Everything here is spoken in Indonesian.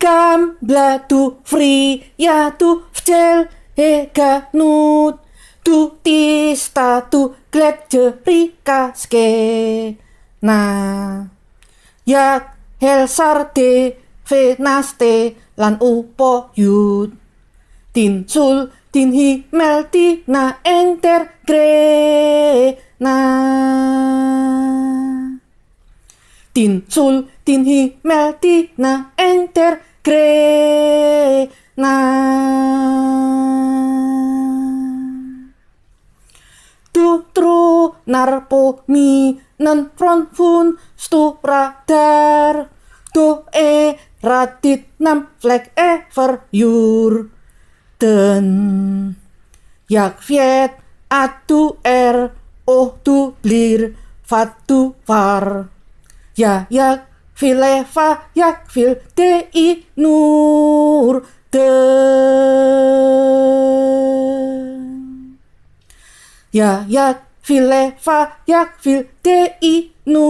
kam tu free ya tu vcel hega nut tu tista tu ri ka kaske na ya nas te lan upo tin sul tin ti na enter gre na Tin sul tin hi mel ti na enter kre na. Tu tru narpo mi nan front fun stu radar. Tu e ratit nam flag ever your. ten yak viet atu er oh tu blir fatu far ya ya Yak fil eh, ya, ti nur de Ya yak Yak fil eh, ya, ti nur